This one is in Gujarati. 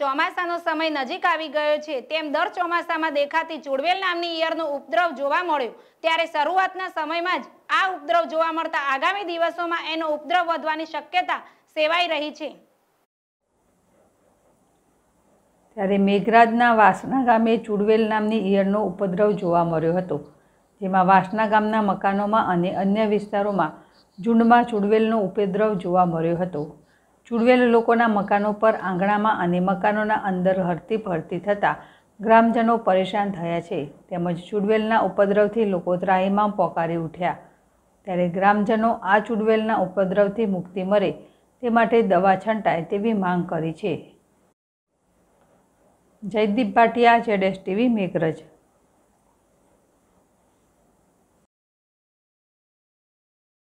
ચોમાસાનો સમય નજીક આવી ગયો છે તેમ દર ચોમાસામાં દેખાતી ચુડવેલ નામની ઈયરનો ઉપદ્રવ જોવા મળ્યો ત્યારે શરૂઆતના સમયમાં જ આ ઉપદ્રવ જોવા મળતા આગામી દિવસોમાં એનો ઉપદ્રવ વધવાની શક્યતા સેવાઈ રહી છે ત્યારે મેઘરાજના વાસણા ગામે ચુડવેલ નામની ઈયરનો ઉપદ્રવ જોવા મળ્યો હતો જેમાં વાસણા ગામના મકાનોમાં અને અન્ય વિસ્તારોમાં ઝુંડમાં ચુડવેલનો ઉપદ્રવ જોવા મળ્યો હતો ચૂડવેલ લોકોના મકાનો પર આંગણામાં અને મકાનોના અંદર હરતી ફરતી થતાં ગ્રામજનો પરેશાન થયા છે તેમજ ચૂડવેલના ઉપદ્રવથી લોકો ત્રાહીમાં પોકારી ઉઠ્યા ત્યારે ગ્રામજનો આ ચૂડવેલના ઉપદ્રવથી મુક્તિ મળે તે માટે દવા છંટાય તેવી માંગ કરી છે જયદીપ ભાટિયા જેડેસ ટીવી મેઘરજ